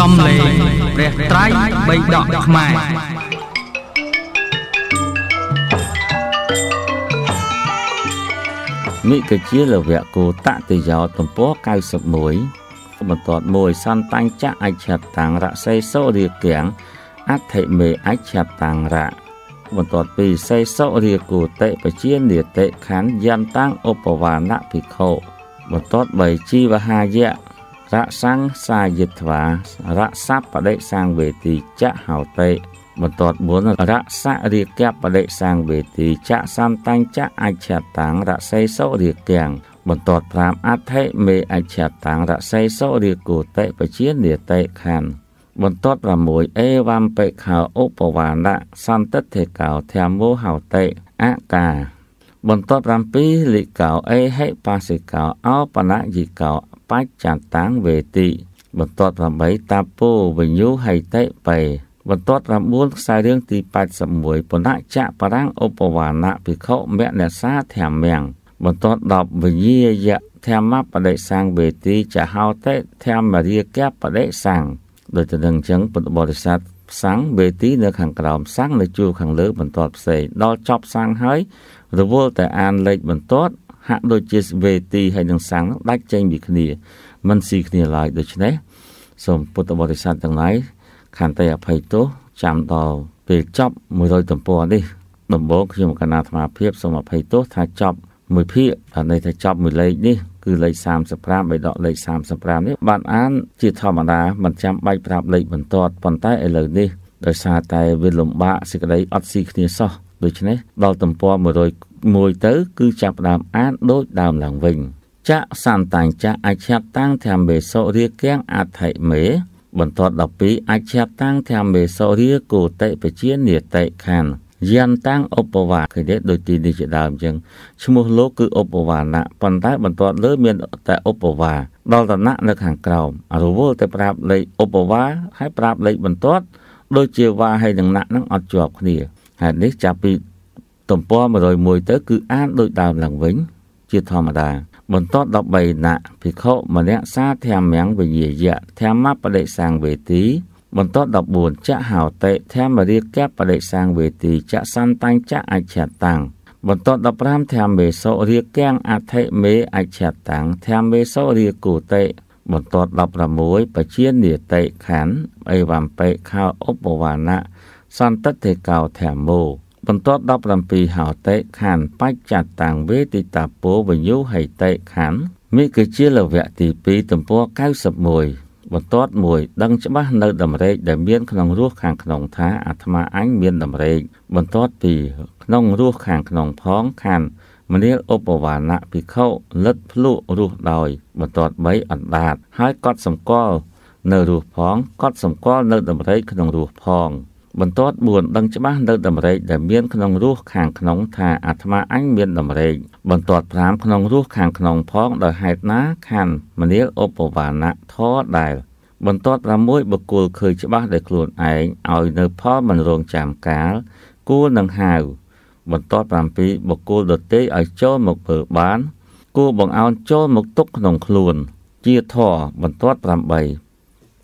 សំលេងព្រះត្រៃបៃដកខ្មែរមិគជាលវៈគោតតិយោទំព័រ91បន្ទាត់មួយសន្តាញ់ចៈអច្ឆតាំងរសេសោរាគាំងអធិមេ អច្ឆតាំងរៈបន្ទាត់ពីសេសោរាគោតិបជានិតិខណ្ឌយន្តាំងឧបវាណភិក្ខុបន្ទាត់3ជីវហាយៈរសង្សាយិត្វារសបដិសង្វេទីចហោតេបន្ទាត់4រសរាគបដិសង្វេទីចសន្តញ្ចអច្ឆតាំងរសេសុរាគាំងបន្ទាត់5អដ្ឋិមេអច្ឆតាំងរសេសុរាគោតិបជានិតិខណ្ឌបន្ទាត់6អេវំបេខោឧបវាណសន្តតិកោធម្មោហោតេអកាបន្ទាត់7លិកោអេហិបាសិកោអោបណយិកោអបច្ចតាំងវេទីបន្ទាត់8តាពោវិញ្ញូហៃតិបេបន្ទាត់9ខ្សែរឿងទី81បណចៈបរាំងឧបវាណភិក្ខុមគ្គនេសាធម្មំបន្ទាត់10វិញ្ញាយៈធម្មបដិសង្វេទីចហោតិធម្មរាគបដិសង្ដូចទៅនឹងអញ្ចឹងពុទ្ធបរិស័ទផ្សាំងវេទីនៅខាងក្រោមសាំងនៅជួរខាងលើ បន្ទាត់ផ្សេងដល់ចប់សាំងហើយរវល់តែអានលេខបន្ទាត់ហាក់ដូចជាស្វេទីហើយនឹងសាំងនោះដាច់ចេញពីគ្នាមិនស៊ីគ្នាឡើយដូច្នេះសូមពុទ្ធបរិស័ទទាំងឡាយខន្តីអភ័យទោសចាំដល់ពេលចប់100ទំព័រនេះដំបូងខ្ញុំកណាអាត្មាភាពសូមអភ័យទោសថាចប់មួយភាគហើយន័យថាចប់មួយលេខនេះគឺលេខ35បៃដកលេខ35នេះបានអានជាធម្មតាមិនចាំបាច់ប្រាប់លេខបន្ទាត់ប៉ុន្តែឥឡូវនេះដោយសារតែវាលំបាកសេចក្តីអត់ស៊ីគ្នាសោះដូច្នេះដល់ទំព័រមួយទៅ គឺចាប់ផ្ដើមអានដូចដើមឡើងវិញចៈសន្តាញ់ចៈអច្ឆតាំងធម្មេសុរាគាំងអថិមេ បន្ទាត់12អច្ឆតាំងធម្មេសុរាគោតិបជានិតិខណ្ឌយានតាំងឧបវាគឺនេះដូចទីនេះជាដើមអញ្ចឹងឈ្មោះលោកគឺឧបវាណៈប៉ុន្តែបន្ទាត់លើមានតែឧបវាដល់តណៈនៅខាងក្រោម រវល់តែប្រាប់លេខឧបវាហើយប្រាប់លេខបន្ទាត់ ដូចជាវាហើយនឹងណៈនឹងអត់ជាប់គ្នាហេតុនេះចាប់ពីទំព័រ101ទៅ គឺអានដូចដើមឡើងវិញ ជាធម្មតាបន្ទាប់13ណាក់ភិក្ខុម្នាក់សាធម្មញ្ញវិញ្ញាយៈធម្មបដិសាងវេទី បន្ទាប់14ចហោតិធម្មរាគបដិសាងវេទីចសន្តញ្ញចអច្ឆតាំងបន្ទាប់15ធម្មេសោរាគាំងអធិមេអច្ឆតាំងធម្មេសោរាគូតិបន្ទាប់16បជានិតិខណ្ឌអេវំបេខោឧបវាណៈសន្តតិកោធម្មោបន្ទាប់17ហោតេខណ្ឌបច្ចតតាំងវេទិតាពោវិញ្ញូហិតេខណ្ឌមេគជាលវៈទី2ទំព័រ91បន្ទាត់1ដឹងច្បាស់នៅដំរេកដែលមានក្នុងរសខាងក្នុងថាអាត្មាអញមានដំរេកបន្ទាត់2ក្នុងរសខាងក្នុងផងខណ្ឌមនាលឧបវាណៈភិក្ខុលិតភ្លុរសដោយ បន្ទាត់3អណ្ដាតហើយកត់សម្គាល់នៅរសផងកត់សម្គាល់នៅដំរេកក្នុងរសផងបន្ទាប់4ដឹងច្បាស់នៅដំរេចដែលមានក្នុងរសខាងក្នុងថាអាត្មាអញមានដំរេចបន្ទាប់5ក្នុងរសខាងក្នុងផងដោយហេតុណាខណ្ឌមនាលឧបវាណធរដែលបន្ទាប់6បុគ្គលឃើញច្បាស់ដោយខ្លួនឯងឲ្យនៅផលមិនរងចាំកាលគួរនឹងហៅបន្ទាប់7បុគ្គលដទៃឲ្យចូលមកធ្វើបានគួរបងអោនចូលមកទុកក្នុងខ្លួនជាធរបន្ទាប់8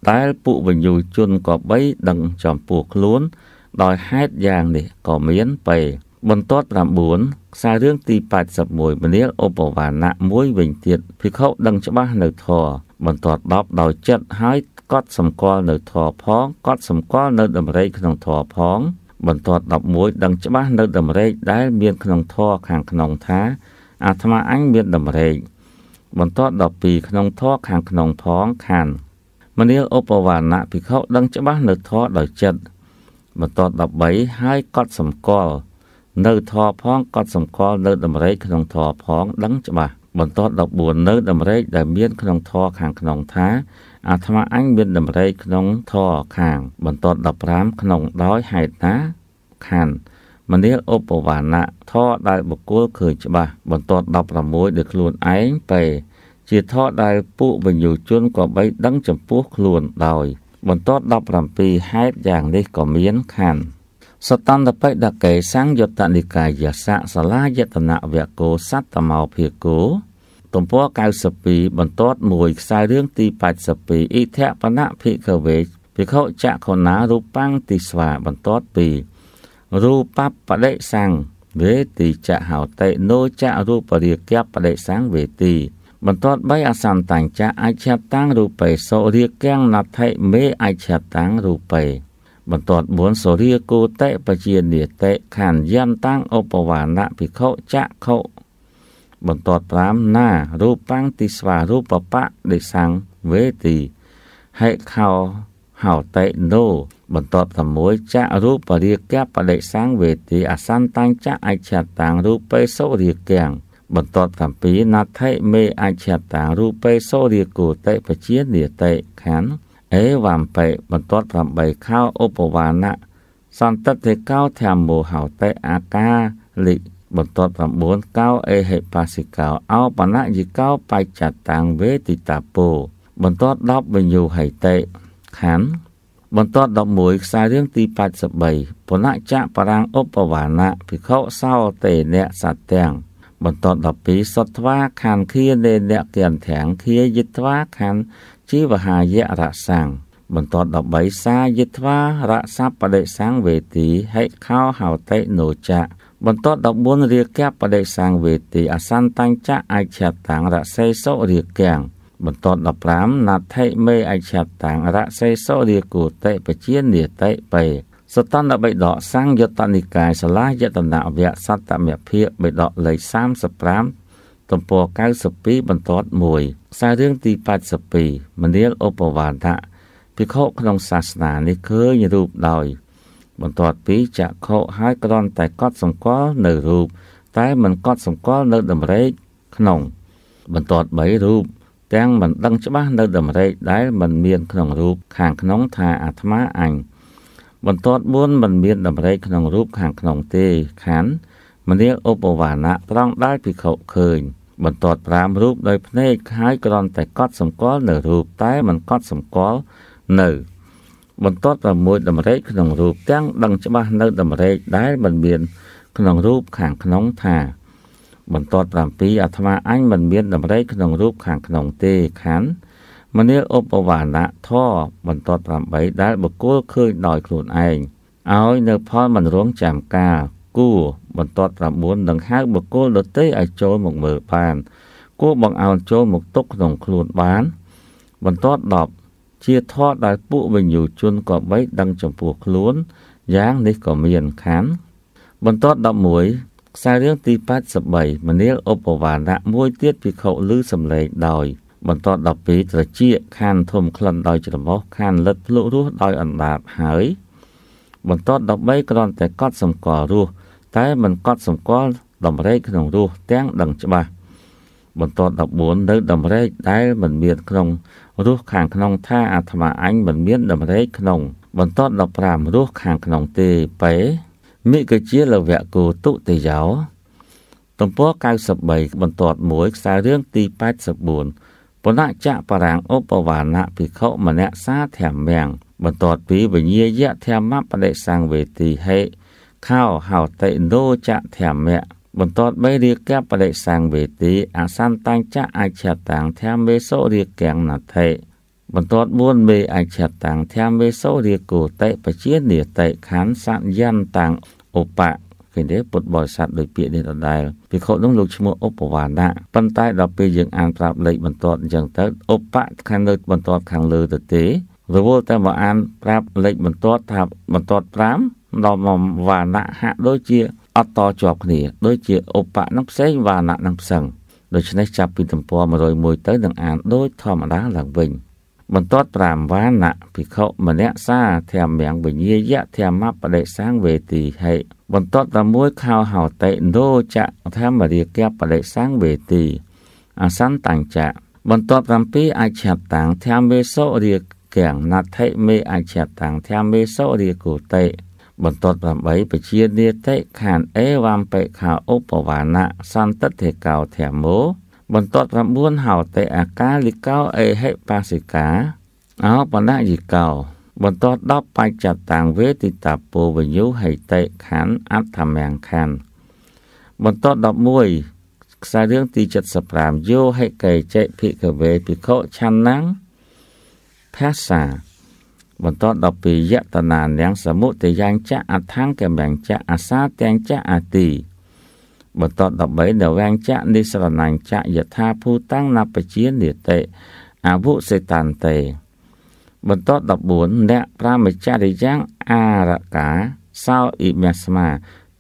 ដែលពួកវិញ្ញូជនក៏បីដឹងចំពោះខ្លួនដោយហេតុយ៉ាងនេះក៏មានពេបន្ទាត់9ខ្សែរឿងទី81មនាលឧបវាណៈមួយវិញទៀតភិក្ខុដឹងច្បាស់នៅធរបន្ទាត់10ដោយចិត្តហើយគាត់សម្គាល់នៅធរផងគាត់សម្គាល់នៅដំរេកក្នុងធរផង បន្ទាត់11ដឹងច្បាស់នៅដំរេកដែលមានក្នុងធរខាងក្នុងថាអាត្មាអញមានដំរេកបន្ទាត់12ក្នុងធរខាងក្នុងផងខាន់មនាលឧបវណ្ណៈភិក្ខុដឹងច្បាស់នៅធម៌ដោយចិត្តបន្ទាប់13ហើយកត់សម្គាល់នៅធម៌ផង កត់សម្គាល់នៅដំរេកក្នុងធម៌ផង ដឹងច្បាស់បន្ទាប់14នៅដំរេកដែលមានក្នុងធរខាងក្នុងថាអាត្មាអញមានដំរេកក្នុងធរខាង បន្ទាប់15ក្នុងដោយហេតុណាខណ្ឌមនាលឧបវណ្ណៈធរដែលបុគ្គលឃើញច្បាស់បន្ទាប់16ដោយខ្លួនឯងពេលជាធរដែលពួកបញ្ញូជនក៏បីដឹងចំពោះខ្លួនដោយបន្ទាប់17ហេតុយ៉ាងនេះក៏មានខណ្ឌសតន្តបិដកេសង្យុត្តនិកាយសៈសាលាយតនវគោសត្តមោភិគោទំព័រ92បន្ទាត់1ខ្សែរឿងទី82អិធបណៈភិកវេភិក្ខុចក្ខុណារូបੰតិស្វាបន្ទាត់2រូបបដិសੰវេតិចហោតេណោចរូបរិយក្យបដិសੰវេតិបន្ទាត់បីអសន្តញ្ចៈអច្ឆតាំងរូបេសូរាគាំងណដ្ឋិមេអច្ឆតាំងរូបេបន្ទាត់4សូរាគោតេបជានិតេខណ្ឌយន្តាំងឧបវាណភិក្ខុចក្ខុបន្ទាត់5ណារូបាំងទិស្វារូបបៈដេសាំងវេទីហេខោហោតេណូបន្ទាប់6ចៈរូបរាគៈបដិសាំងវេទីអសន្តាំងចៈអច្ឆតាំងរូបេសូរាគាំងបន្ទាប់តាំងពីណដ្ឋិមេអច្ឆតារូបេសូរិគោតិបជានិតិខណ្ឌអេវំបេបន្ទាប់8ខោឧបវាណៈសន្តតិកោធម្មោហោតេអាកាលិបន្ទាប់9កោអេហេបាសិកោអោបណយិកោបច្ចតាំងវេតិតាពោបន្ទាប់10វិញ្ញូហៃតេខណ្ឌបន្ទាប់11ខ្សែរឿងទី83បុណចៈបរាំងឧបវាណៈភិក្ខុសោតេអ្នកសត្វទាំងបន្ត12សុទ្ធវាខានធានេនៈគានធាងធាយិទ្វាខានជីវហាយៈរសាំងបន្ត13សាយិទ្វារស័ពបដិសាំងវេទីហិខោហោតិនោចៈបន្ត14រាគៈបដិសាំងវេទីអសន្តញ្ចៈអច្ឆតាំងរសេសុរាគាំងបន្ត15ណដ្ឋិមេអច្ឆតាំងរសេសុរាគូតិបជានិតិបេសតនបិដកសង្យតនិកាយសាលាយតនវៈសត្តមភៈបិដកលេខ35ទំព័រ92បន្ទាត់1ខ្សែរឿងទី82មនាលឧបវណ្ណៈភិក្ខុក្នុងសាសនានេះឃើញរូបដោយ បន្ទាត់ពីចក្ខុហើយក្រន់តែកត់សម្គាល់នៅរូបតែមិនកត់សម្គាល់នៅដំរែកក្នុង បន្ទាត់3រូបទាំងមិនដឹងច្បាស់នៅដំរែកដែលមិនមានក្នុងរូបខាងក្នុងថាអាត្មាអញបន្ទាត់4មិនមាន តម្រេចក្នុងរូបខាងក្នុងទេខណ្ឌមនាលឧបវាណៈត្រង់ដែលភិក្ខុឃើញ បន្ទាត់5រូបដោយភ្នែកហើយគ្រាន់តែកត់សម្គាល់នៅរូបតែមិនកត់សម្គាល់នៅបន្ទាត់6តម្រេចក្នុងរូបទាំងដឹងច្បាស់នៅតម្រេចដែលមិនមានក្នុងរូបខាងក្នុងថាបន្ទាត់7អាត្មាអញមិនមាន តម្រេចក្នុងរូបខាងក្នុងទេខណ្ឌមនាលឧបវណ្ណៈធរបន្ទាត់8ដែលបកគលឃើញដោយខ្លួនឯងឲ្យនៅផលមិនរងចាំការគួរបន្ទាត់9នឹងហៅបកគលដទៃឲ្យចូលមកមើលបានគួរបងអោនចូលមកទុកក្នុងខ្លួនបាន បន្ទាត់10ជាធរដែលពួកវិញ្ញូជនក៏បីដឹងចំពោះខ្លួនយ៉ាងនេះក៏មានខណ្ឌបន្ទាត់11ខ្សែរឿងទី83មនាលឧបវណ្ណៈមួយទៀតពិខុលឺសំឡេងដោយបន្ត12ត្រចៀកខានធំក្លិនដោយច្រមុះខានលិតភ្លុករសដោយអណ្ដាតហើយបន្ត13គ្រាន់តែកត់សម្គាល់រសតែមិនកត់សម្គាល់តម្រេចក្នុងរសទាំងដឹងច្បាស់បន្ត14នៅតម្រេចដែលមិនមានក្នុង រសខាងក្នុងថាអាត្មាអញមិនមានតម្រេចក្នុង បន្ត15រសខាងក្នុងទេបេមិគជាលវៈគោទុតិយោ ទំព័រ93បន្ទាត់1ខ្សែរឿងទី84បុណចៈបរាំងឧបវាណៈភិក្ខុមនសាធម្មាំងបន្ទាត់ពីវញ្ញាយៈធម្មបដិសង្វេទីហេខោហោតិនោចៈធម្មៈបន្ទាត់បីរាគៈបដិសង្វេទីអសន្តัญចៈអច្ឆតាំងធម្មេសោរាគំណថេបន្ទាត់4មេអច្ឆតាំងធម្មេសោរាគោតិបជានិតិខੰសញ្ញតាំងឧបៈគេទេពុទ្ធបរិស័ទដោយពាក្យនេះដដែលភិក្ខុនោះលោកឈ្មោះឧបវាណៈប៉ុន្តែដល់ពេលយើងអានប្រាប់លេខបន្ទាត់អញ្ចឹងទៅឧបៈខាងលើបន្ទាត់ខាងលើទៅទេរវល់តែមកអានប្រាប់លេខបន្ទាត់ថាបន្ទាត់5ដល់មកវាណៈហាក់ដូចជាអត់តជាប់គ្នាដូចជាឧបៈនឹងផ្សេងវាណៈនឹងផ្សេងដូច្នេះចាប់ពីទំព័រ101ទៅនឹងអានដូចធម្មតាឡើងវិញ។បន្ទាត់5វ៉ាណៈភិក្ខុម្នាក់សាធម្មងវិញ្ញាយៈធម្មបដិសាងវេទីហេបន្ទាត់6ខោហោតេណូចៈធម្មរាគបដិសាងវេទីអសន្តัญចៈបន្ទាប់7អច្ឆតាំងធម្មវេសោរាកាំងណដ្ឋិមេអច្ឆតាំងធម្មវេសោរាគោតេបន្ទាត់8បជានេតិខានអេវំបេខាឧបវាណៈសន្តតិកោធម្មោបន្ទាត់9ហោតេអាកាលិកោអេហិបាសិកាអោបណយិកោបន្ទាត់10បច្ចតាំងវេទិតាពោវញ្ញុហិតេខណ្ឌអត្ថមង្ខណ្ឌបន្ទាត់11ខ្សែរឿងទី75យោហិកេចេភិកវេភិក្ខុឆានាំងភាសាបន្ទាត់12យតនានាងសមុទយ៉ាងចៈអថាង្គមញ្ញចៈអាសាទាំងចៈអាទីបទត13នៅវាងចៈនិសរណញ្ចៈយថាភូតាំងណបជានិតិអវុសេតានតេបន្ត14អ្នកប្រាមចរិយ៉ាងអារកាសោអ៊ីមស្មា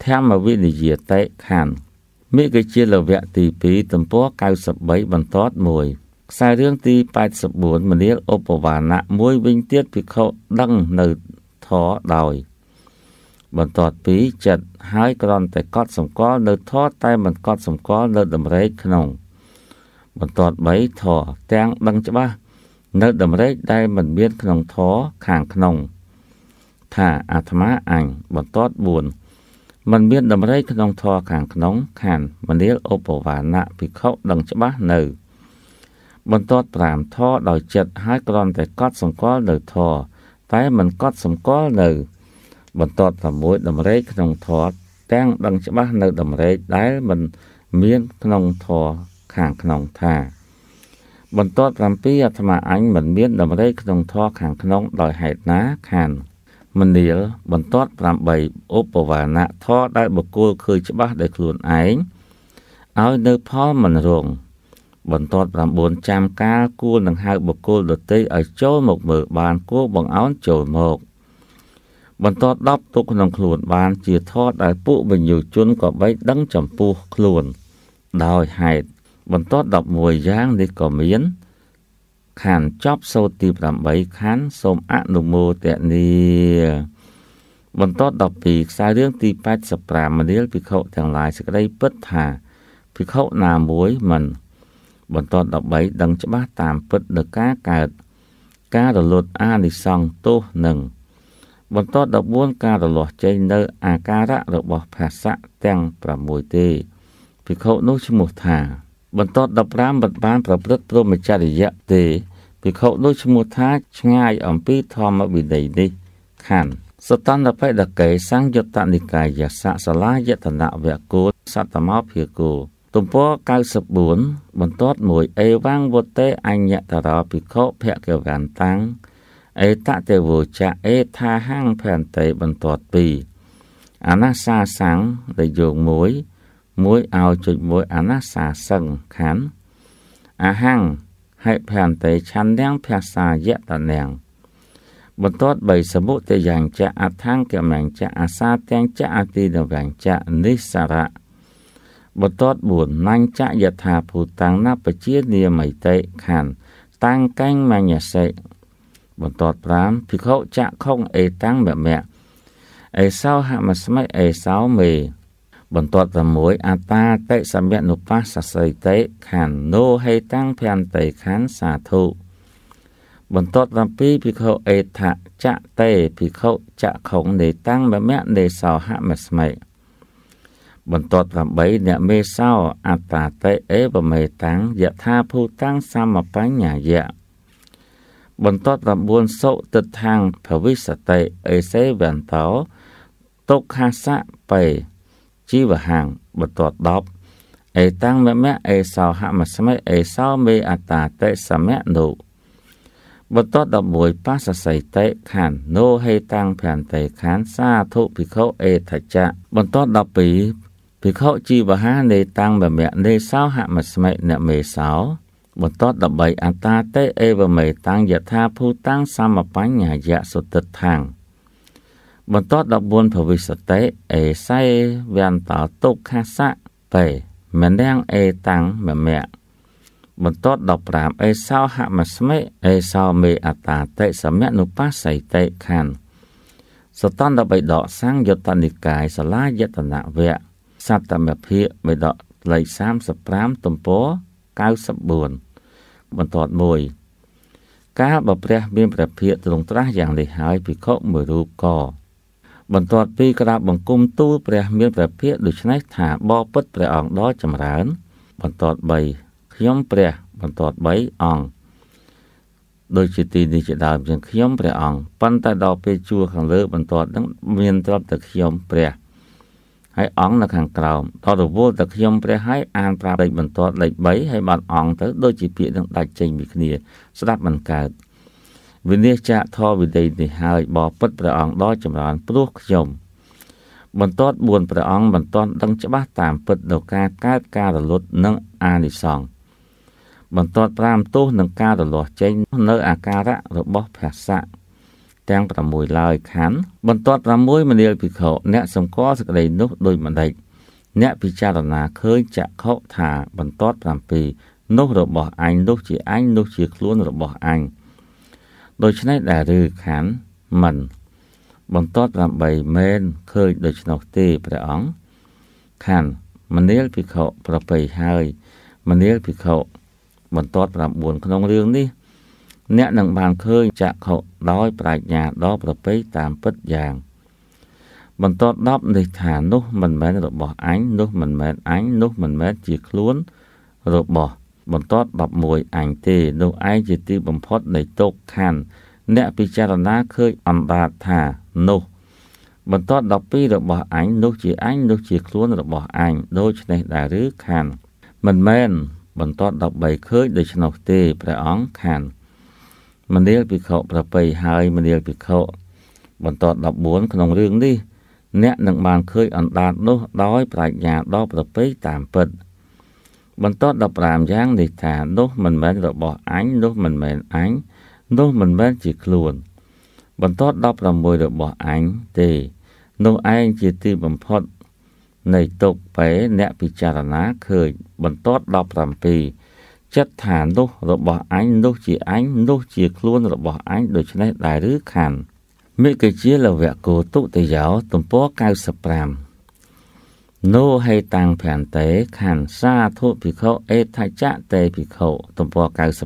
ធម្មវិនិយតេខណ្ឌមេកជាលវៈទី2ទំព័រ93បន្ទាត់1ខ្សែរឿងទី84មនាលឧបវាណៈមួយវិញទៀតភិក្ខុដឹងនៅធរដោយបន្ទាប់ពីចិត្តហើយគ្រាន់តែកត់សម្គាល់នៅធរតែមិនកត់សម្គាល់នៅដំរេកក្នុងបន្ទាប់3ធរទាំងដឹងច្បាស់នៅដំរេកដែលមិនមានក្នុងធរខាងក្នុងថាអាត្មាអញបន្ទាប់4มันមានដំរេកក្នុងធរខាងក្នុងខណ្ឌមនាលឧបវាណភិក្ខុដឹងច្បាស់នៅបន្ទាប់5ធរដោយចិត្តហើយគ្រាន់តែកត់សម្គាល់នៅធរតែមិនកត់សម្គាល់នៅបន្ទាត់6ដំរែកក្នុងធរទាំងដឹងច្បាស់នៅដំរែកដែលមិនមានក្នុងធរខាងក្នុងថា បន្ទាត់7អាត្មាអញមិនមានដំរែកក្នុងធរខាងក្នុងដោយហេតុណាខានមនាល បន្ទាត់8ឧបវាណៈធរដែលបុគ្គលឃើញច្បាស់ដោយខ្លួនឯងឲ្យនៅផលមិនរងបន្ទាត់9ចាំការគួរនឹងហៅបុគ្គលដទៃឲ្យចូលមកមើលបានគួរបងអោនចូលមកបន្ទាប់10ទុកក្នុងខ្លួន បានជាធរដែលពួកបញ្ញុជនក៏បីដឹងចំពោះខ្លួនដោយហេតុបន្ទាប់11យ៉ាងនេះក៏មានខណ្ឌចប់សូត្រទី8ខណ្ឌសូមអនុមោទនីបន្ទាប់12ខ្សែរឿងទី85មនាលភិក្ខុទាំងឡាយសេចក្តីពិតថាភិក្ខុណាមួយមិន បន្ទាប់13ដឹងច្បាស់តាមពិតនៃការកើតការរលត់អានិសង្ឃទោសនឹងបន្ទាប់14ការរលាស់ចេញនៅអាការៈរបស់ភាសៈទាំង6ទេភិក្ខុនោះឈ្មោះថា បន្ទាប់15មិនបាន ប្រព្រឹត្តព្រមចរិយៈទេភិក្ខុនោះឈ្មោះថាឆ្ងាយអំពីធម្មវិន័យនេះខណ្ឌសតន្តបេដកេសង្យុត្តនិកាយសៈសាលាយតនវគោសត្តមោភិគោទំព័រ94បន្ទាត់1អេវាំងវតេអញ្ញតរោភិក្ខុភគវន្តាំងអេតតេវោចៈអេថាហੰផែនតីបន្ទាត់ពីរអនាសាសੰងដែលយោងមួយ មួយឲ្យចុចមួយអនាសាសੰងខណ្ឌអហੰហេផែនតីឆន្ទាំងភាសាយតនាំងបន្ទាត់បីសមុទយ៉ាងចៈអថង្គកមញ្ចៈអាសាទាំងចៈអតិនវញ្ចៈនិសារៈបន្ទាត់4ណញ្ចៈយថាភូតាំងណបជានាមិតិខណ្ឌតាំងកញ្ញមញ្ញសិបន្ទាត់5ភិក្ខុចៈខុងអេតាំងមមៈអេសោហមស្មិអេសោមេ បន្ទាត់6អតាតិសម្យនុបាសសីតិខណ្ឌណូហេតាំងភន្តេខណ្ឌសាធុបន្ទាត់7ភិក្ខុអេថចៈតេភិក្ខុចៈខុងនេតាំងមមៈនេសោហមស្មិបន្ទាត់8អ្នកមេសោអតាតិអេវមេតាំងយថាភូតាំងសម្បញ្ញាយៈបន្ទាត់9សុទិដ្ឋังភវិសតិអេសេវន្តោទុក្ខាសៈបេជីវហังបន្ទាត់10អេតាំងមមៈអេសោហមស្មិអេសោមេអតាតេសមៈនុបន្ទាត់11បាសសីតេខានណូហេតាំងភន្តេខានសាធុភិក្ខុអេថច្ចៈបន្ទាត់12ភិក្ខុជីវហានេតាំងមមៈនេសោហមស្មិនមេសោបន្ទាប់13អត្តាតេអេវមេតាំងយថាភូតាំងសមបញ្ញយៈសុទិដ្ឋាំងបន្ទាប់14ភវិសតេអេសៃវន្តោទុក្ខសៈបេមនាំងអេតាំងមមៈបន្ទាប់15អេសោហមស្មិអេសោមេអត្តាតេសមនុបាសៃតេខណ្ឌសតន្តបិដកសង្យុត្តនិកាយសាលាយតនវៈសត្តមភិបិដកលេខ35ទំព័រ94បន្ទាប់1កាលបើព្រះ មានព្រះភិក្ខទ្រង់ត្រាស់យ៉ាងនេះហើយភិក្ខុមួយរូបក៏បន្ទាប់ពីក្រាបបង្គំទូលព្រះ មានព្រះភិក្ខដូច្នេះថាបបពុតព្រះអង្គដ៏ចម្រើន បន្ទាប់3ខ្ញុំព្រះ បន្ទាប់3អង្គដូចជាទីនេះជាដើមជាងខ្ញុំព្រះអង្គប៉ុន្តែដល់ពេលជួរខាងលើ បន្ទាត់នឹងមានទ្រព្យតែខ្ញុំព្រះហើយអង្គនៅខាងក្រោមតរវល់តែខ្ញុំព្រះហើយអានប្រាប់លេខបន្ទាត់លេខ3ហើយបាត់អង្គទៅដូចជាពាក្យនឹងដាច់ចេញពីគ្នាស្ដាប់មិនកើត វិនិច្ឆ័យធរវិដីនេះហើយបបិទ្ធព្រះអង្គដល់ចម្រើនព្រោះខ្ញុំ បន្ទាត់4ព្រះអង្គបន្ទាត់ដឹងច្បាស់តាមពិតនៅការកើតការរលត់និងអានិសង្ឃបន្ទាត់5ទោសនឹងការរលាស់ចេញនៅ អាការៈរបស់ភាសៈទាំង6ឡើយខណ្ឌបន្ទាត់6មនាលភិក្ខុអ្នកសម្គាល់សេចក្តីនោះដោយមិនដេចអ្នកពិចារណាឃើញចក្ខុថា បន្ទាត់7នោះរបស់អញនោះជាអញនោះ ជាខ្លួនរបស់អញដូច្នេះដែលឬខណ្ឌមិន បន្ទាត់8មែនឃើញដូច្នោះទេព្រះអង្គខណ្ឌមនាលភិក្ខុប្របីហើយមនាលភិក្ខុបន្ទាត់9ក្នុងរឿងនេះអ្នកនឹងបានឃើញចក្ខុដោយប្រាជ្ញាដ៏ប្រពៃតាមពិតយ៉ាងបន្ទាប់10នេះថានោះមិនមែនរបស់អញនោះមិនមែនអញនោះមិនមែនជាខ្លួនរបស់បន្ទាប់11អញទេ នោះឯងជាទីបំផុតនៃទុក្ខខណ្ឌអ្នកពិចារណាឃើញអម្បាតថានោះ បន្ទាប់12របស់អញនោះជាអញនោះជាខ្លួនរបស់អញដូច្នេះដែរឬខណ្ឌមិនមែនបន្ទាប់13ឃើញដូច្នោះទេព្រះអង្គខណ្ឌមនាលភិក្ខុប្រប្រៃហើយមនាលភិក្ខុបន្ត14ក្នុងរឿងនេះអ្នកនឹងបានឃើញអណ្ដាតនោះដោយប្រាជ្ញាដ៏ប្រប្រៃតាមពិត បន្ត15យ៉ាងនេះថានោះមិនមែនរបស់អញនោះមិនមែនអញនោះមិនមែនជាខ្លួន បន្ត16របស់អញទេ នោះឯងជាទីបំផុត នៃទុកបេអ្នកពិចារណាឃើញបន្ទាត់17ចិត្តថានោះរបស់អញ នោះជាអញនោះជាខ្លួនរបស់អញ ដូច្នេះដែរឬខានមេកជាលវៈគោទុតិយោទំព័រ95ណូហេតាំងភន្តេខានសាធុភិក្ខុអេថច្ចៈតេភិក្ខុទំព័រ95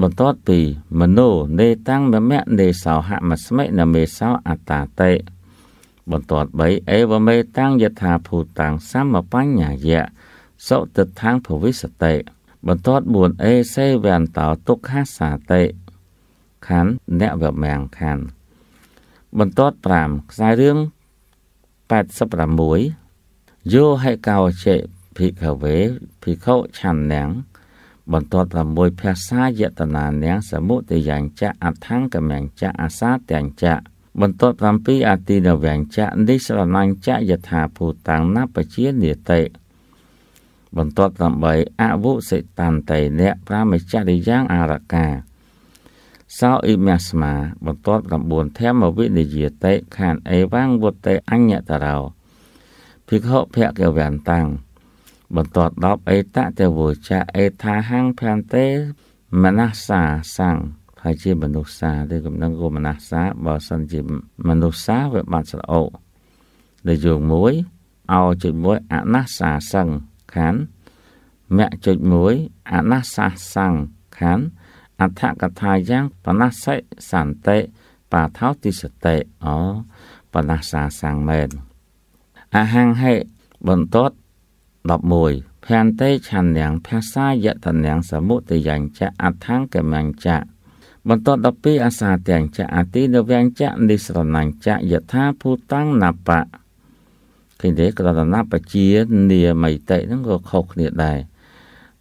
បន្ទាត់ពីមនោនេតាំងមមៈនេសោហមស្មិណមេសោអតាតេបន្ទាត់3អេវមេតាំងយថាភូតាំងសម្បបញ្ញយៈសុទិដ្ឋាងភវិសតិបន្ទាត់4អេសេវន្តោទុក្ខាសាតិខណ្ឌអ្នកវមាំងខណ្ឌបន្ទាត់5ខ្សែរឿង86យោហេកោចេភិក្ខវេភិក្ខុឆានណាំងបន្ទាត់6ភាសាយតនានាងសមុទយញ្ចៈអដ្ឋង្គមញ្ចៈអាសាទញ្ចៈបន្ទាត់7អតិនវញ្ចៈនិស្រណញ្ចៈយថាភូតាំងណបជានិតិបន្ទាប់8អវុសិតន្តិអ្នកប្រាមចរិយ៉ាងអរកាសោអ៊ីមាស្មា បន្ទាប់9ធម្មវិនិយតិខានអេវាំងវុតេអញ្ញតរោភិក្ខុភគវន្តាំងបន្ទាប់10អេតតេវចៈអេថាហੰផានទេមនសាសੰងហើយជាមនុស្សសាឬកំណឹងគោមនសាបើសិនជាមនុស្សសាវាបាត់ស្រអូដែលយើងមួយអោចុចមួយអនសាសੰងខណ្ឌមគ្គចុច1អនាសាសង្ខណ្ឌអដ្ឋកថាយ៉ាងបណសិសន្តិបាថោទិសតិអបណសាសង្មែនអហង្ហេបន្ទាត់11ភន្តេឆន្ញាំងភាសាយតញ្ញាំងសមុទយញ្ចៈអដ្ឋង្គមញ្ចៈបន្ទាត់12អសាទាំងចៈអតិនវញ្ចៈនិស្រណញ្ចៈយថាភូតាំងណបៈគេនិយាយក្រតនបជានាមិតិហ្នឹងក៏ខុសគ្នាដែរ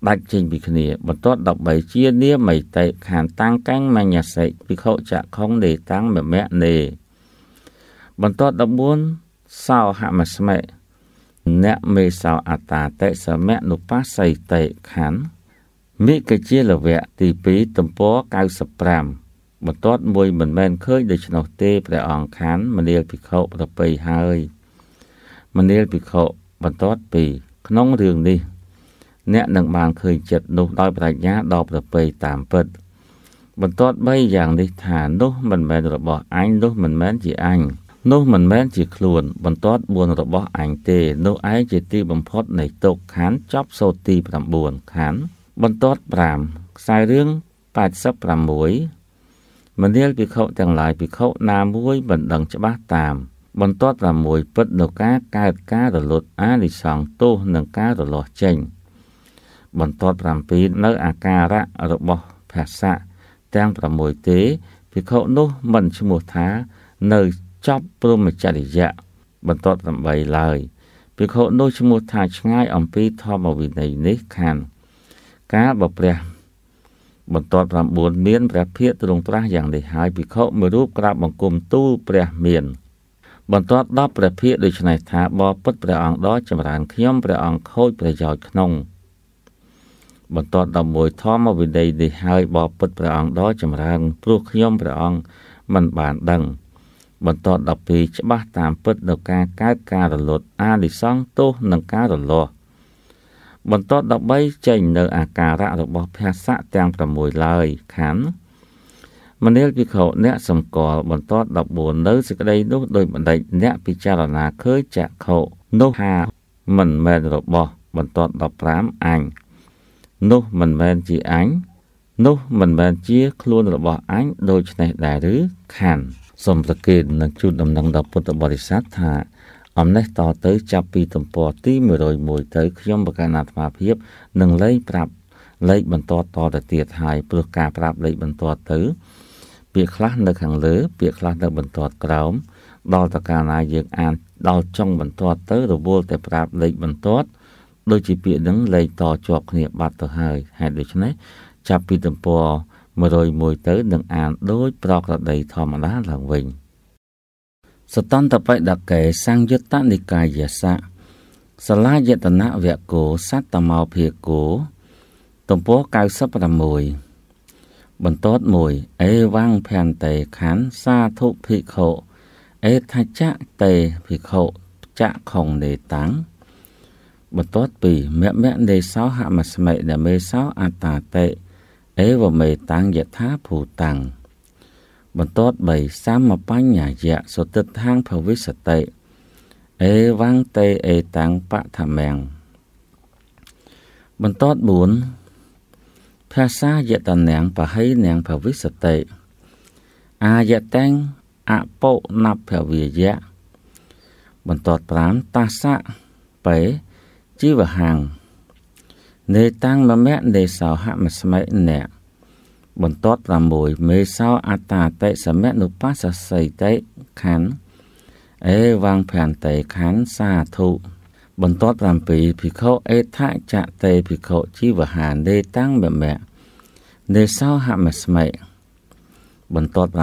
ដាច់ចេញពីគ្នា បន្ទាប់13ជានាមិតិខានតាំងកាំងមញ្ញសិកភិក្ខុចក្ខុងនេតាំងមមៈនេបន្ទាប់14សោហមស្មិអ្នកមេសោអតាតិសមៈនុបស្សីតិខណ្ឌមិគជាលវៈទី2ទំព័រ95បន្ទាត់មួយមិនមែនឃើញដូច្នោះទេព្រះអង្គខណ្ឌមនាលភិក្ខុប្របីហើយមនាលភិក្ខុបន្ទាត់ពីក្នុងរឿងនេះ អ្នកនឹងបានឃើញចិត្តនោះដោយប្រាជ្ញាដ៏ប្រពៃតាមពិត បន្ទាត់បីយ៉ាងនេះថានោះ មិនមែនរបស់អញនោះមិនមែនជាអញនោះមិនមែនជាខ្លួន បន្ទាត់4របស់អញទេនោះឯងជាទីបំផុតនៃទុក្ខខណ្ឌចប់សូត្រទី9ខណ្ឌបន្ទាត់5ខ្សែរឿង86មនាលភិក្ខុទាំងឡាយភិក្ខុណាមួយមិនដឹងច្បាស់តាមបន្ទាប់តែមួយពិតនៅការកើតការរលត់អានិសង្ឃទោសនិងការរលាស់ចេញ បន្ទាប់7នៅ អាការៈរបស់ភាសា ទាំង6ទេភិក្ខុនោះមិនឈ្មោះថា នៅចប់ព្រមចរិយៈបន្ទាប់8ឡើយភិក្ខុនោះឈ្មោះថាឆ្ងាយអំពីធម្មវិន័យនេះខានការបព្រះ បន្ទាប់9មានព្រះភិក្ខុទ្រង់ត្រាស់យ៉ាងនេះហើយភិក្ខុមួយរូបក្រាបបង្គំទូលព្រះមានបន្ទាប់ដល់ព្រះភិក្ខុដូច្នេះថាបបពុតព្រះអង្គដ៏ចម្រើនខ្ញុំព្រះអង្គខូចប្រយោជន៍ក្នុងបន្ទាប់ដល់មួយធម្មវិន័យនេះហើយបបពុតព្រះអង្គដ៏ចម្រើនព្រោះខ្ញុំព្រះអង្គមិនបានដឹងបន្ទាប់ដល់ពីច្បាស់តាមពិតនៅការកើតការរលត់អានិសង្ឃទោសនិងការរលាស់បន្ទាប់13ចេញនៅ អាការៈរបស់ ភាសៈទាំង6ឡើយខណ្ឌមនាលភិក្ខុអ្នកសម្គាល់បន្ទាត់14នៅសេចក្តីនោះដោយបណ្ឌិតអ្នកពិចារណាឃើញចក្ខុនោះហាមិនមែនរបស់បន្ទាត់15អញនោះមិនមែនជាអញនោះមិនមែនជាខ្លួនរបស់អញដូច្នេះដែរឬខាន់សូមប្រកេតនឹងជួនដំណឹងដល់ពុទ្ធបរិស័ទថាអំណេះតទៅចាប់ពីទំព័រទី101ទៅខ្ញុំបកណ្ណាអាត្មាភាពនឹងលេខប្រាប់លេខបន្ទាត់តទៅទៀតហើយព្រោះការប្រាប់លេខបន្ទាត់ទៅពាក្យខ្លះនៅខាងលើពាក្យខ្លះនៅបន្ទាត់ក្រោម ដល់តកាលណាយើងអានដល់ចុងបន្ទាត់ទៅរវល់តែប្រាប់លេខបន្ទាត់ដូចជាពាក្យនឹងលេខតជាប់គ្នាបាត់ទៅហើយហេតុដូច្នេះចាប់ពីទំព័រ101ទៅនឹងអានដូចប្រក្រតីធម្មតាឡើងវិញសតន្តបិដកេសង្យុត្តនិកាយសៈសាលាយតនវគោសត្តមោភិគោទំព័រ96បន្ទាប់មួយអេវ៉ាំងភន្តិខានសាធុភិក្ខុអេថាចៈតេភិក្ខុចៈខុងនេតាំងបន្ទាប់ពីមមៈនេសោហមស្មិដមេសោអត្តាតេអេវមេតាំងយថាភូតាំងបន្ទាប់3សម្បបញ្ញយៈសតិដ្ឋាងភវិសតិអេវ៉ាំងតេអេតាំងបឋមាំងបន្ទាប់4 tha sa dạ tà nàng và hay nàng và viết sạch tệ. À dạ tên, à bộ nạp và vì dạ. Bọn tọt bán ta sa, bế, chi và hàng. Nê tăng mà mẹ nê sao hạ mà sẵn mẹ nẹ. Bọn tọt là mùi mê sao à ta tệ sa mẹ nụ bá sa xây tệ khán. Ê e vang phèn tệ khán xa thụ. បន្ទាត់7ភិក្ខុអេថចតេភិក្ខុជីវហានេតាំងមមៈនេសោហមស្មិបន្ទាត់8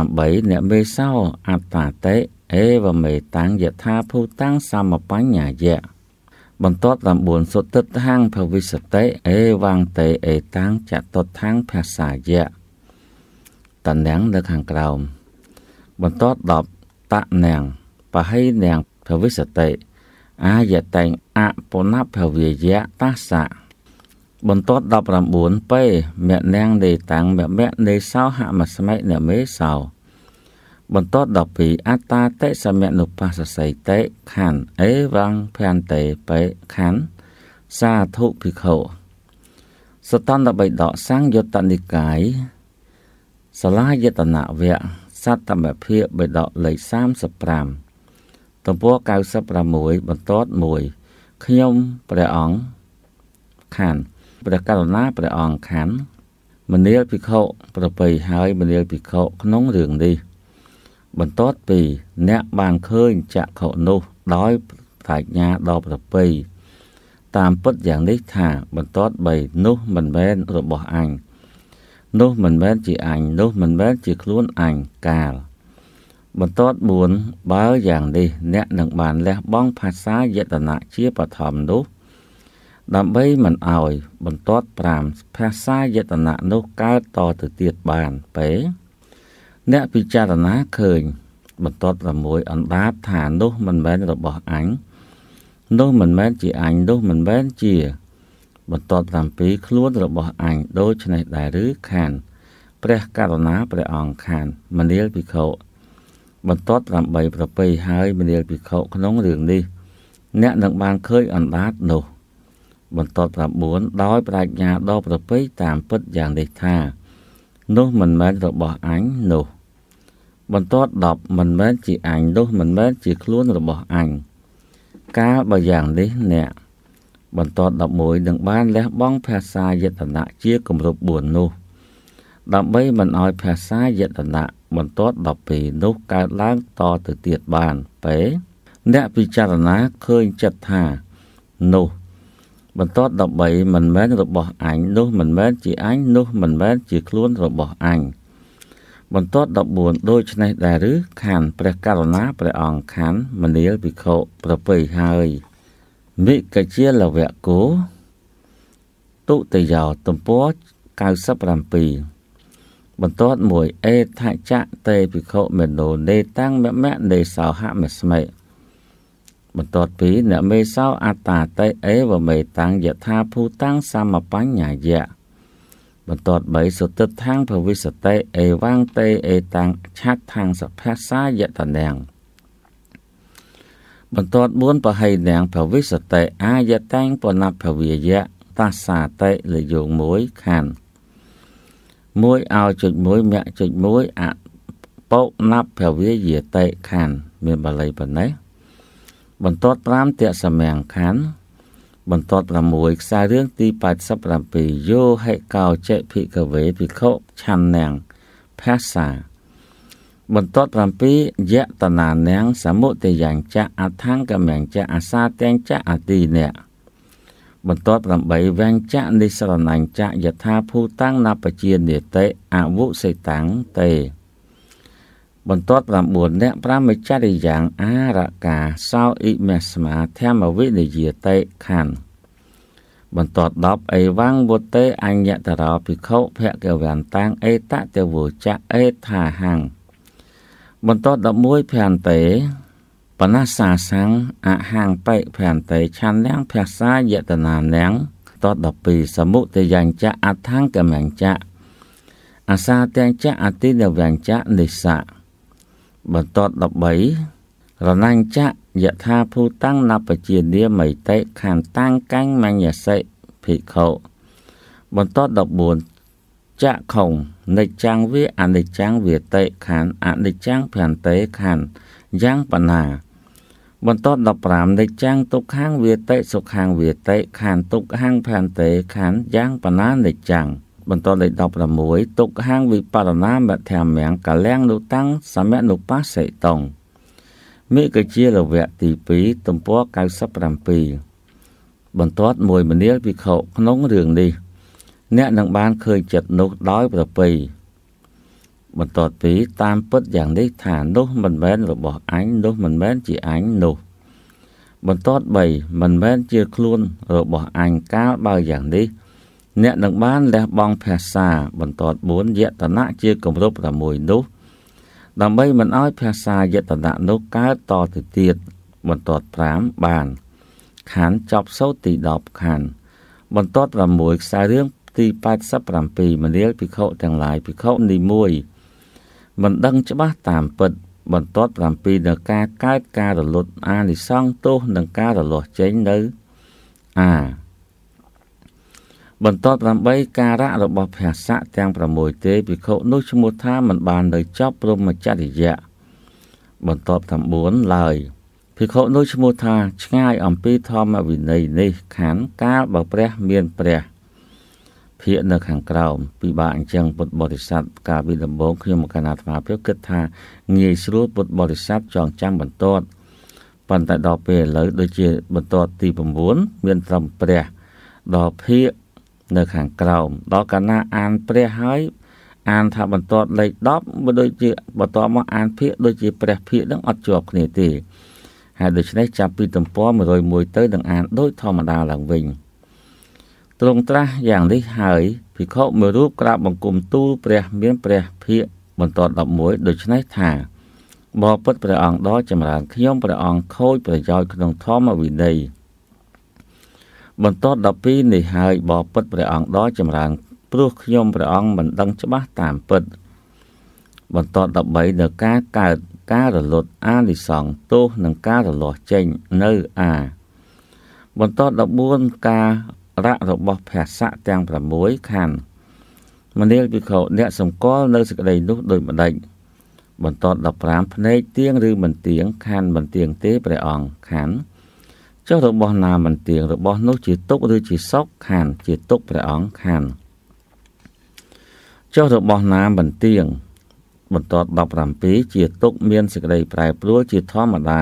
អ្នកមេសោអត្តាតេអេវមេតាំងយថាភូតាំងសមបញ្ញយៈបន្ទាត់9សុទិតហាងភវិសតេអេវាងតេអេតាំងចតុតថាងភាសាយៈតនាំងនៅខាងក្រោម បន្ទាត់10តនាំងបហៃនាំងភវិសតេអាយតេងអបុណភវយៈតាសៈបន្ទាត់19ពេមៈនាងនេតាំងមៈមៈនេសោហមស្មិនមេសោបន្ទាត់12អតាតិសមនុបស្សសិតិខណ្ឌអេវង្ភន្តិពេខណ្ឌសាធុភិក្ខុសតន្តបិដកសង្យុត្តនិកាយសាលាយតនវៈសត្តមភិបិដកលេខ35ទំព័រ96បន្ទាត់1ខ្ញុំព្រះអង្គខានព្រះករុណាព្រះអង្គខានមនាលភិក្ខុប្របីហើយមនាលភិក្ខុក្នុងរឿងនេះបន្ទាត់2អ្នកបានឃើញចក្ខុនោះដោយប្រាជ្ញាដ៏ប្របីតាមពិតយ៉ាងនេះថាបន្ទាត់3នោះមិនមែនរបស់អញនោះមិនមែនជាអញនោះមិនមែនជាខ្លួនអញកាលបន្ទាត់4បើយ៉ាងនេះអ្នកនឹងបានលះបង់ភាសាយតនៈជាបឋមនោះ ដើម្បីមិនឲ្យបន្ទាត់5ភាសាយតនៈនោះកើតតទៅទៀតបានពេអ្នកពិចារណាឃើញ បន្ទាត់6អណ្ដាតថានោះមិនមែនរបស់អញនោះមិនមែនជាអញនោះមិនមែនជា បន្ទាត់7ខ្លួនរបស់អញដូច្នេះដែរឬខានព្រះករណាព្រះអង្គខានមនាលភិក្ខុបន្ទាត់8ប្រប្រៃហើយមនាលភិក្ខុក្នុងរឿងនេះអ្នកនឹងបានឃើញអណ្ដាតនោះ បន្ទាត់9ដោយប្រាជ្ញាដ៏ប្រពៃតាមពិតយ៉ាងនេះថានោះមិនមែនរបស់អញនោះ បន្ទាត់10មិនមែនជាអញនោះមិនមែនជាខ្លួនរបស់អញកាលបើយ៉ាងនេះអ្នកបន្ទាត់11នឹងបានលះបង់ភាសាយតនៈជាគម្រប់4នោះដើម្បីមិនឲ្យភាសាយតនៈបន្ទាត់12នោះកើតឡើងតទៅទៀតបានពេអ្នកពិចារណាឃើញចិត្តថានោះបន្ទាត់13មិនមែនរបស់អញនោះ មិនមែនជាអញនោះ មិនមែនជាខ្លួនរបស់អញបន្ទាត់14ដូច្នេះដែរឬខានព្រះករុណាព្រះអង្គខានមនាលវិខោប្រពៃហើយ មិកជាលវៈគោទុតិយោទំព័រ97បន្ទាត់មួយអេថច្ចៈតេភិក្ខុមេណូនេតាំងមមៈនេសោហមស្មិបន្ទាត់ពីអ្នកមេសោអត្តាតេអេវមេតាំងយថាភូតាំងសមបញ្ញយៈបន្ទាត់បីសុទិដ្ឋាងភវិសតេអេវាងតេអេតាំងឆាត់ថាងសភាសាយតនាងបន្ទាត់4បហៃនាងភវិសតេអាយតាំងបណភវិយៈតាសាតេលយោង1ខណ្ឌមួយឲ្យចុចមួយមគ្គចុចមួយអបោកណាប់ព្រះវាយតេខណ្ឌមានបាលីប៉ុណ្ណេះបន្ទាត់5តសមាំងខណ្ឌបន្ទាត់6ខ្សែរឿងទី87យោហេកោចេភិកវេភិក្ខុឆាន់ណាំងភាសាបន្ទាត់7យតនានាំងសមុទយញ្ចៈអថង្គមញ្ចៈអាសាទាំងចៈអទីអ្នកបន្ទាប់8វែងចៈនិសរណញ្ចៈយថាភូតាំងណបជានិតិអវុសេតាំងទេបន្ទាត់9អ្នកប្រាមចរិយ៉ាង អារកាសោអ៊ីមេស្មាធម្មវិនិយតេខណ្ឌបន្ទាត់10អេវាំងវតេអញ្ញតរោភិក្ខុភគវន្តាំងអេតតវោចៈអេថាហੰងបន្ទាត់11ភន្តេបណាសាសੰអហាងបិភន្តិឆានលាំងភាសាយតនាលាំងតត12សមុទយញ្ចៈអដ្ឋង្គមញ្ចៈអាសាទាំងចៈអតិនវញ្ចៈនិសៈបន្ត13រណញ្ចៈយថាភូតាំងនបជានាមិតិខន្តាំងកាញ់មញ្ញសិភិក្ខុបន្ត14ចៈខុងនិច្ចាំងវាអនិច្ចាំងវាតិខណ្ឌអនិច្ចាំងភន្តិខណ្ឌយ៉ាងបណ្ណាបន្ទាត់15និច្ចាំងទុក្ខាំងវាតិសុខាំងវាតិខានទុក្ខាំងផានតេខានយ៉ាងបណានិច្ចាំងបន្ទាប់លេខ16ទុក្ខាំងវិបរណាមធម្មំកលាំងនុតាំងសមនុបាសេតងមេកជាលវៈទី2ទំព័រ97បន្ទាត់មួយមនាលវិខក្នុងរឿងនេះ អ្នកនឹងបានឃើញចិត្តនោះដោយប្រពៃបន្ទាប់ពីតាមពិតយ៉ាងនេះថានោះមិនមែនរបស់អញនោះមិនមែនជាអញនោះបន្ទាប់3មិនមែនជាខ្លួនរបស់អញកាលបើយ៉ាងនេះ អ្នកនឹងបាន លះបង់ភាសា បន្ទាប់4យតនៈជាគម្រប់6នោះ ដើម្បីមិនឲ្យភាសាយតនៈនោះកើតតទៅទៀតបន្ទាត់5បានខណ្ឌចប់សូត្រទី10ខណ្ឌបន្ទាត់6ខ្សែរឿងទី87មនាលភិក្ខុទាំងឡាយភិក្ខុនី1មិនដឹងច្បាស់តាមពិត បន្ទាត់7នៅការកើតការរលត់អានិសង្ឃទោសនិងការរលាស់ចេញនៅអាបន្ទាប់8ការៈរបស់ព្រះស័កទាំង6ទេភិក្ខុនោះឈ្មោះថាមិនបាននៅចប់ព្រមចរិយៈបន្ទាប់9ឡើយភិក្ខុនោះឈ្មោះថា ឆ្ងាយ អំពីធម្មវិន័យនេះខណ្ឌកាលបើព្រះ មាន ព្រះភាកនៅខាងក្រោមពិបាកអញ្ចឹងពុទ្ធបរិស័ទកាលពីដំបូងខ្ញុំមកកណាថ្មភាពគិតថាងាយស្រួលពុទ្ធបរិស័ទចងចាំបន្ទាត់ប៉ុន្តែដល់ពេលឥឡូវដូចជាបន្ទាត់ទី9មានត្រឹមព្រះដល់ភាកនៅខាងក្រោមដល់កណាអានព្រះហើយអានថាបន្ទាត់លេខ10មិនដូចជាបន្ទាប់មកអានភាកដូចជាព្រះភាកនឹងអត់ជាប់គ្នាទេហើយដូច្នេះចាប់ពីទំព័រ101ទៅនឹងអានដូចធម្មតាឡើងវិញ។ទ្រង់ត្រាស់យ៉ាងនេះហើយភិក្ខុមួយរូបក្រាបបង្គំទូលព្រះ មានព្រះភិក្ខបន្ទាត់11ដូច្នេះថាបបពុតព្រះអង្គដ៏ចម្រើនខ្ញុំព្រះអង្គខូចប្រយោជន៍ក្នុងធម្មវិន័យបន្ទាត់12នេះហើយបបពុតព្រះអង្គដ៏ចម្រើនព្រោះខ្ញុំព្រះអង្គមិនដឹងច្បាស់តាមពិត បន្ទាត់13នៅការកើតការរលត់អានិសង្ឃទោសនិងការរលាស់ចេញនៅអាបន្ទាត់14ការរៈរបស់ព្រះស័កទាំង6ខណ្ឌមនាលភិក្ខុអ្នកសម្គាល់នៅសេចក្តីនោះដោយម្ដេចបន្ត15ភ្នែកទៀងឬមិនទៀងខណ្ឌមិនទៀងទេព្រះអង្គខណ្ឌចុះរបស់ណាមិនទៀងរបស់នោះជាទុកឬជាសុខខណ្ឌជាទុកព្រះអង្គខណ្ឌចុះរបស់ណាមិនទៀងបន្ត17ជាទុកមានសេចក្តីប្រែប្រួលជាធម្មតា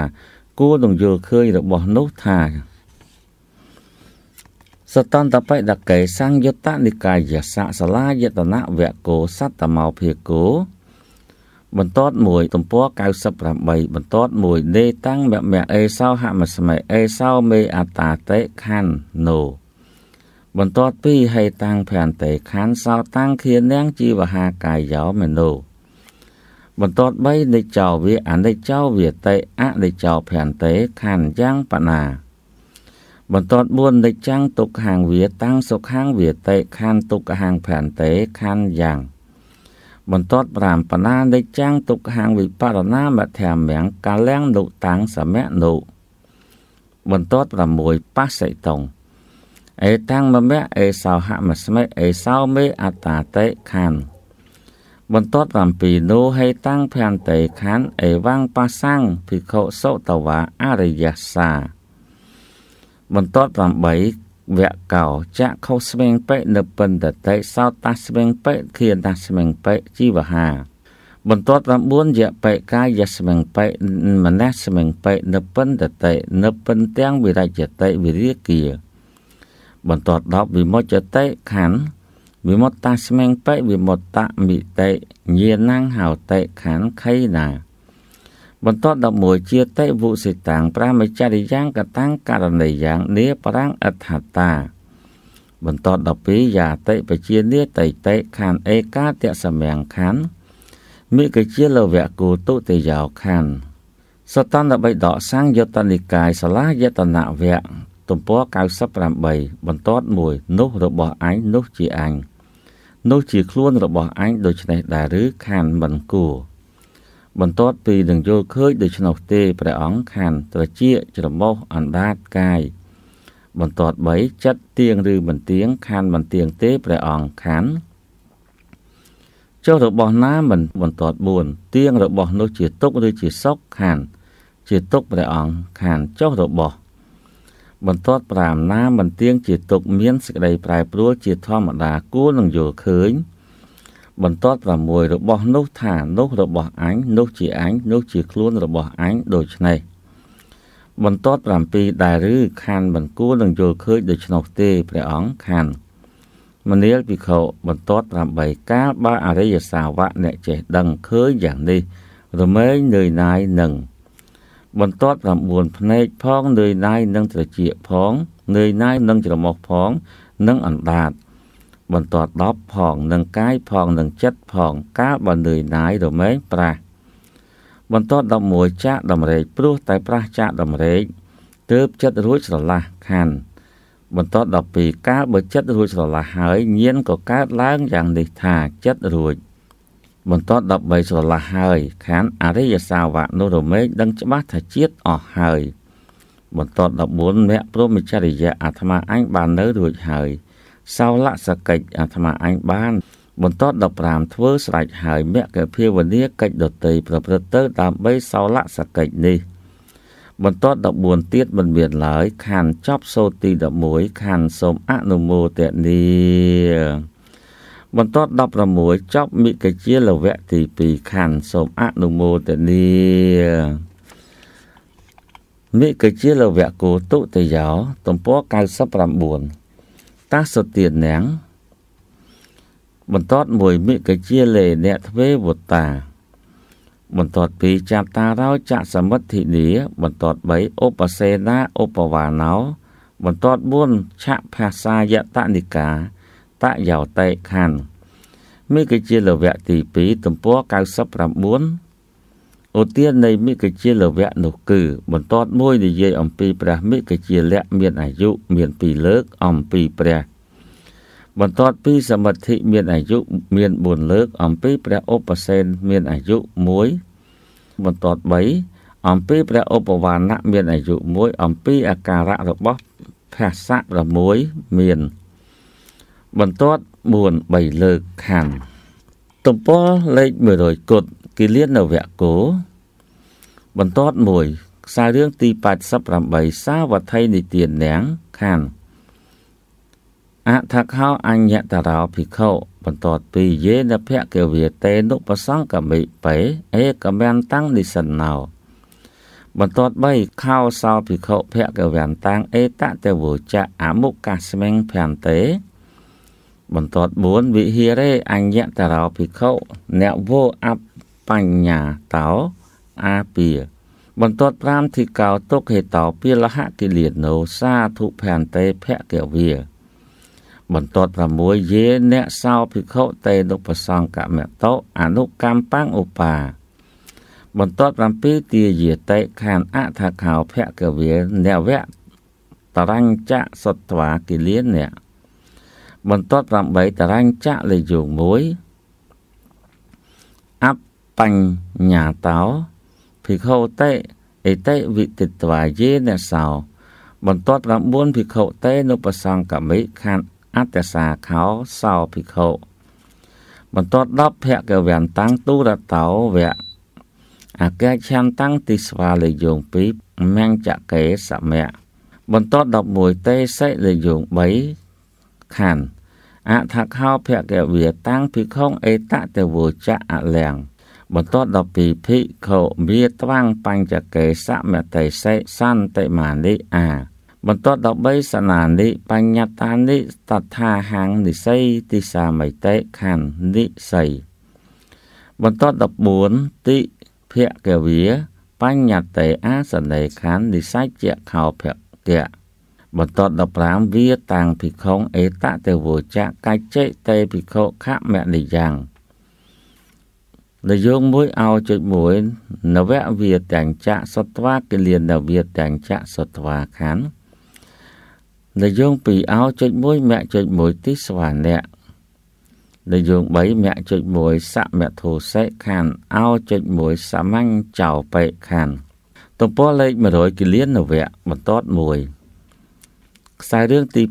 គួរនឹងយល់ឃើញរបស់នោះថាសតន្តបិដកេសង្យុត្តនិកាយសៈសាលាយតនៈវគោសត្តមោភិគោបន្ទាត់1ទំព័រ98បន្ទាត់1នេតាំងមមអេសោហមស្មេអេសោមេអតាតេខណ្ណូបន្ទាត់2ហេតាំងភន្តេខណ្ឌសោតាំងឃានាងជីវហាកាយោមេណូបន្ទាត់3និច្ចោវាអនិច្ចោវាតេអនិច្ចោភន្តេខណ្ឌយ៉ាងបណាបន្ទាត់4និច្ចាំងទុក្ខាងវាតាំងសុខាងវាតេខណ្ឌទុក្ខាងភន្តេខណ្ឌយ៉ាងបន្ទាត់5បណានិច្ចាំងទុក្ខាងវិបរណាមធម្មំកាលាំងនុតាំងសមៈនុបន្ទាត់6បសិតុងអេតាំងមមៈអេសោហមស្មិអេសោមេអតាតេខណ្ឌបន្ទាត់7នោះហេតាំងភន្តេខណ្ឌអេវាំងបាសាំងភិក្ខុសុតវៈអរិយសាបន្ទាត់8វកោចក្ខុស្វែងបិនិពិនតតិសោតស្វែងបិគៀនតស្វែងបិជីវហា បន្ទាត់9យបិកាយស្វែងបិមនៈស្វែងបិនិពិនតតិនិពិនទាំងវិរជ្ជតិវិរិយាបន្ទាត់10វិមុចតិខណ្ឌវិមុតតាស្វែងបិវិមុតតមិតិញាណังហោតិខណ្ឌខៃណាបន្ទាប់11ជាតិវុសិតាំងប្រាមចរិយ៉ាងកតាំងករណីយ៉ាងនេប្រាំងអដ្ឋតាបន្ទាប់12យាតិបជានេតិតិខានឯកាតសមៀងខានមិគជាលវៈគូទុតិយោខានសតន្តបិដកសង្យតនិកាយសាលាយតនវៈទំព័រ98បន្ទាត់1នោះរបស់អញនោះជាអញនោះជាខ្លួនរបស់អញដូច្នេះដែរឬខានមិនគួរបន្ទាប់ពីនឹងយល់ឃើញដូច្នោះទេព្រះអង្គខានត្រជាច្រមុះអណ្ដាតកាយបន្ទាប់3ចិត្តទៀងឬមិនទៀងខានមិនទៀងទេព្រះអង្គខានចុះរបស់ណាមិន បន្ទាត់4ទៀងរបស់នោះជាទុកឬជាសុខខានជាទុកព្រះអង្គខានចុះរបស់បន្ទាត់5ណាមិនទៀងជាទុកមានសេចក្តីប្រែប្រួលជាធម្មតាគួរនឹងយល់ឃើញបន្ទាត់6របស់ នោះថានោះរបស់អញនោះជាអញនោះជាខ្លួនរបស់អញដូច្នេះបន្ទាត់7ដែរឬខានមិនគួរនឹងយល់ឃើញដូច្នោះទេព្រះអង្គខានមនាលភិក្ខុបន្ទាត់8កាលបើអរិយសាវកអ្នកចេះដឹងឃើញយ៉ាងនេះ រមែងនឿយណាយនឹងបន្ទាត់9ភ្នែកផងនឿយណាយនឹងត្រចៀកផងនឿយណាយនឹងច្រមុះផងនិងអណ្ដាតបន្ទាត់10ផងនឹងកាយផងនឹងចិត្តផងកាលបើនឿយណាយរមែងប្រាស់បន្ទាត់11ចាក់ដំរែកព្រោះតែប្រាស់ចាក់ដំរែកទើបចិត្តរួចស្រឡះខណ្ឌបន្ទាត់12កាលបើចិត្តរួចស្រឡះហើយញៀនក៏កើតឡើងយ៉ាងនេះថាចិត្តរួច បន្ទាត់13ស្រឡះហើយខានអរិយសាវកនោះរមែងដឹងច្បាស់ថាជាតិអស់ហើយបន្ទាត់14មគ្គព្រមចរិយៈអាត្មាអញបាននៅរួចហើយសោលសកិច្ចអាត្មាអញបានបន្ត15ធ្វើស្រេចហើយមគ្គភាវនាកិច្ចដតីប្រព្រឹត្តទៅដើម្បីសោលសកិច្ចនេះ បន្ត14ទៀតមិនមានឡើយខណ្ឌចប់សូត្រទី11ខណ្ឌសូមអនុមោទនីបន្ទាប់16ចប់មិគជាលវៈទី2ខណ្ឌសូមអនុមោទនីមិគជាលវៈគោទុតិយោ ទំព័រ99តាសទានាងបន្ទាត់មួយមិគជាលេអ្នកទ្វេវតា បន្ទាត់ពីរចាប់តារោចសមិទ្ធិនីបន្ទាត់3ឧបសេនាឧបវាណោ បន្ទាត់4ឆភាសាយតនិកាតយោតេខណ្ឌមេគជាលវៈទី2ទំព័រ99ឧទាននៃមិគជាលវៈនោះគឺ បន្ទាត់មួយនិយាយអំពី ព្រះមិគជាលៈមានអាយុមាន2លើកអំពីព្រះបន្ទាត់ពីសមិទ្ធិមានអាយុមាន4លើកអំពីព្រះឧបសេនមានអាយុ1បន្ទាត់3អំពីព្រះឧបវាណៈមានអាយុ1អំពីអាការៈរបស់ភាសៈ6មាន បន្ទាត់4 3លើកខណ្ឌទំព័រលេខ100គត់គិលានវៈគោបន្ទាត់មួយខ្សែរឿងទី88សាវត្ថីនិទានញាំងខានអថខោអញ្ញតរោភិក្ខុបន្ទាត់ពីយេនភគិវេតេនុបសង្កមិបេអេកមន្តាំងនិសិណោបន្ទាត់3ខោសោភិក្ខុភគវន្តាំងអេតតវោចៈអមុកាស្មិងភន្តេបន្ទាត់4វិហិរេ អញ្ញតរោភិក្ខុអ្នកវោអបញ្ញាតោអាពាបន្ទាត់5ទីកោទុកហេតោពាលហកិលេណោសាធុភន្តេភគិវាបន្ទាត់6យេអ្នកសោភិក្ខុតេនុបសង្កមតោអនុកម្មបង្ឧបា បន្ទាត់7ទាយាតេខានអថាខោភគវានវៈតរញ្ចៈសត្វាគិលានៈបន្ទាត់8តរញ្ចៈលយង1បញ្ញ៉ាតោភិក្ខុតេអេតេវិទិត្វាយេអ្នកសោ បន្ទាត់9ភិក្ខុតេនុបសង្កមិខណ្ឌអត្តសាខោសោភិក្ខុបន្ទាត់10ភគវន្តាំងទូរតោវៈអក្យឆន្តាំងទិស្វាលយោង2មញ្ចកេសមៈបន្ទាត់11តេសិលយោង3ខណ្ឌអថខោភគវេតាំងភិក្ខុអេតតវោចៈអលាំងបន្ទាប់ដល់ពីភិក្ខុវាត្វាំងបញ្ចកេសមតិសេសន្តិមានិអា បន្ទាប់ដល់3សណានិបញ្ញតានិតថាហੰនិស័យទីសាមិតេខណ្ឌនិស័យបន្ទាប់ដល់4តិភគវាបញ្ញតេអាសនេខណ្ឌនិស័យជាខោភគៈបន្ទាប់ដល់5វាតាំងភិក្ខុអេតតេវោចៈកច្ចេតេភិក្ខុខមនិយ៉ាងដែលយើងមួយអោចុចមួយនវវាទាំងចៈសត្វាគិលានវាទាំងចៈសត្វាខណ្ឌដែលយើងពីរអោចុចមួយមគ្គចុចមួយទីស្វានៈដែលយើង3មគ្គចុចមួយសមធោសេខណ្ឌអោចុចមួយសមញ្ចោបេខណ្ឌទំព័រលេខ100គិលានវៈបន្ទាត់1ខ្សែរឿងទី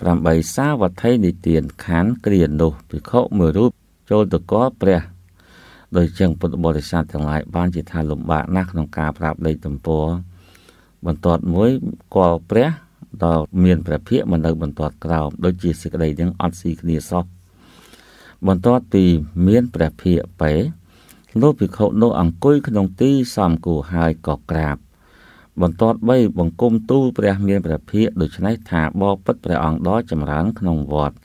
88សាវត្ថីនិទានខណ្ឌគ្រានោះភិក្ខុមួយរូបចូលទៅកល់ព្រះដោយចឹងពុទ្ធបរិស័ទទាំងឡាយបានជាថាលំបាកណាស់ក្នុងការប្រាប់លេខទំព័របន្ទាត់មួយគាល់ព្រះ ដល់មានព្រះភិក្ខុនៅ បន្ទាត់ក្រោមដូចជាសេចក្តីទាំងអត់ស៊ីគ្នាសោះបន្ទាត់ទីមានព្រះភិក្ខុបេលោកភិក្ខុនោះអង្គុយក្នុងទីសំគួរហើយក៏ក្រាប បន្ទាត់3បង្គំទូលព្រះមានព្រះភិក្ខុដូច្នេះថាបបិទ្ធព្រះអង្គដ៏ចម្រើនក្នុងវត្ត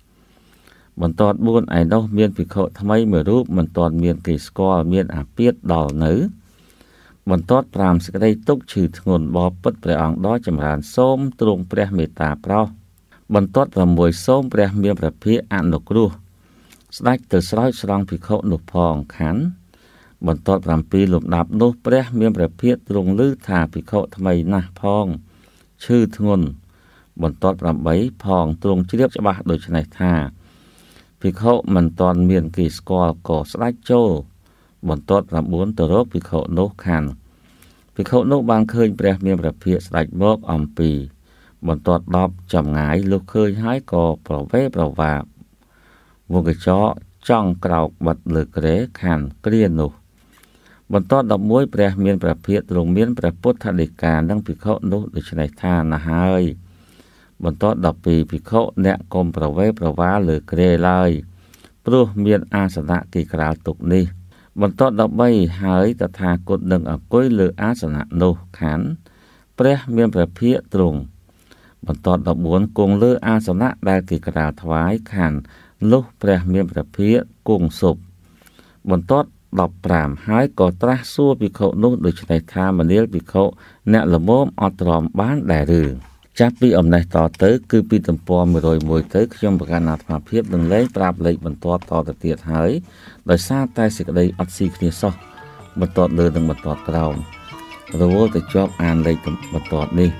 បន្ទាត់4ឯនោះមានភិក្ខុថ្មីមួយរូបមិនទាន់មានគេស្គាល់មានអាពាធដល់នៅ បន្ទាត់5សេចក្តីទុកឈឺធ្ងន់បបពិតព្រះអង្គដ៏ចម្រើនសូមទ្រង់ព្រះមេត្តាប្រោសបន្ទាត់6សូមព្រះ មានព្រះភិក្ខអនុគ្រោះស្ដេចទៅស្រោចស្រង់ភិក្ខុនោះផងខណ្ឌបន្ទាត់7លំដាប់នោះ ព្រះ មានព្រះភិក្ខទ្រង់ឮថាភិក្ខុថ្មីណាស់ផងឈឺធ្ងន់បន្ទាត់8ផងទ្រង់ជ្រាបច្បាស់ដូច្នេះថាភិក្ខុមិនទាន់មានគេស្គាល់ក៏ស្ដេចចូលបន្ទាត់9ទៅរកភិក្ខុនោះខានភិក្ខុនោះបានឃើញព្រះ មានព្រះភិក្ខស្ដេចមកអំពី បន្ទាត់10ចម្ងាយលុះឃើញហើយក៏ប្រវេប្រវាបវងកញ្ចក់ចង់ក្រោកបិទលើក្រែខានគ្រានោះ បន្ទាត់11ព្រះមានព្រះភិក្ខទ្រង់មានព្រះពុទ្ធដីកានិងភិក្ខុនោះដូច្នេះថាណាហើយបន្ទាប់ដល់ពីភិក្ខុអ្នកកុំប្រវេប្រវាលើគ្រែឡើយព្រោះមានអាសនៈគេក្រាលទុកនេះ បន្ទាប់ដល់3ហើយតថាគតនឹងអង្គុយលើអាសនៈនោះខណ្ឌព្រះមានព្រះភិក្ខទ្រង់បន្ទាប់14គង់លើអាសនៈដែលគេក្រាលថ្វាយខណ្ឌលុះព្រះមានព្រះភិក្ខគង់សុប បន្ទាប់15ហើយក៏ត្រាស់សួរភិក្ខុនោះដូច្នេះថាមនាលភិក្ខុអ្នកល្មមអត់ទ្រាំបានដែរឬចាប់ពីអំណេះតទៅគឺពីទំព័រ101ទៅខ្ញុំប្រកាសអាត្មាភាពនឹងលែងប្រាប់លេខបន្ទាប់តទៅទៀតហើយដោយសារតែសេចក្តីអត់ស៊ីគ្នាសោះបន្ទាត់លើនិងបន្ទាត់ក្រោមរវល់ទៅជាប់អានលេខបន្ទាត់នេះ